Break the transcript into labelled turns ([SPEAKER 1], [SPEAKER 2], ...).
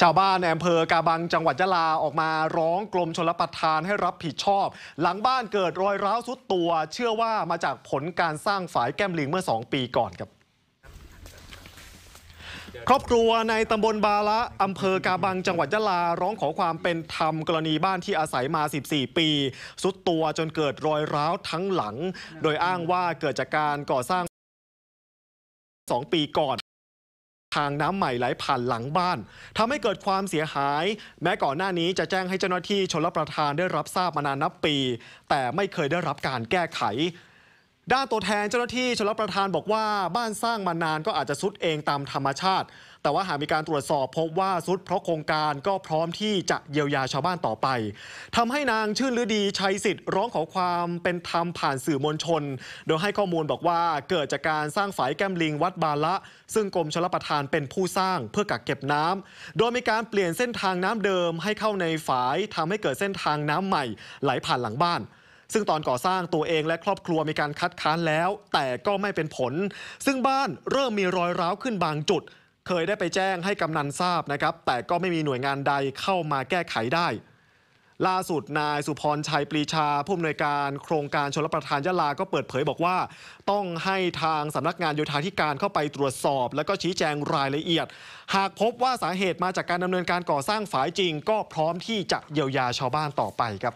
[SPEAKER 1] ชาวบ้านในอำเภอกาบังจังหวัดยะลาออกมาร้องกรมชลประทานให้รับผิดชอบ หลังบ้านเกิดรอยร้าวสุดตัวเชื่อว่ามาจากผลการสร้างฝายแก้มลิงเมื่อ 2 ปีก่อนครับ ครอบครัวในตำบลบาละอำเภอกาบังจังหวัดยะลาร้องขอความเป็นธรรมกรณีบ้านที่อาศัยมา 14 ปีสุดตัวจนเกิดรอยร้าวทั้งหลังโดยอ้างว่าเกิดจากการก่อสร้าง2ปีก่อนทางน้ำใหม่ไหลผ่านหลังบ้านทำให้เกิดความเสียหาย แม้ก่อนหน้านี้จะแจ้งให้เจ้าหน้าที่ชลประทานได้รับทราบมานานนับปี แต่ไม่เคยได้รับการแก้ไขด้านตัวแทนเจ้าหน้าที่ชลประทานบอกว่าบ้านสร้างมานานก็อาจจะซุดเองตามธรรมชาติ แต่ว่าหากมีการตรวจสอบพบว่าซุดเพราะโครงการก็พร้อมที่จะเยียวยาชาวบ้านต่อไป ทำให้นางชื่นฤดี ชัยสิทธิ์ ร้องขอความเป็นธรรมผ่านสื่อมวลชน โดยให้ข้อมูลบอกว่าเกิดจากการสร้างฝายแก้มลิงวัดบาละ ซึ่งกรมชลประทานเป็นผู้สร้างเพื่อกักเก็บน้ำ โดยมีการเปลี่ยนเส้นทางน้ำเดิม ให้เข้าในฝายทำให้เกิดเส้นทางน้ำใหม่ไหลผ่านหลังบ้านซึ่งตอนก่อสร้างตัวเองและครอบครัวมีการคัดค้านแล้ว แต่ก็ไม่เป็นผล ซึ่งบ้านเริ่มมีรอยร้าวขึ้นบางจุด เคยได้ไปแจ้งให้กำนันทราบนะครับ แต่ก็ไม่มีหน่วยงานใดเข้ามาแก้ไขได้ ล่าสุดนายสุพรชัยปรีชาผู้อำนวยการ โครงการชลประทานยะลา ก็เปิดเผยบอกว่า ต้องให้ทางสำนักงานโยธาธิการเข้าไปตรวจสอบ และก็ชี้แจงรายละเอียด หากพบว่าสาเหตุมาจากการดำเนินการก่อสร้างฝายจริง ก็พร้อมที่จะเยียวยาชาวบ้านต่อไปครับ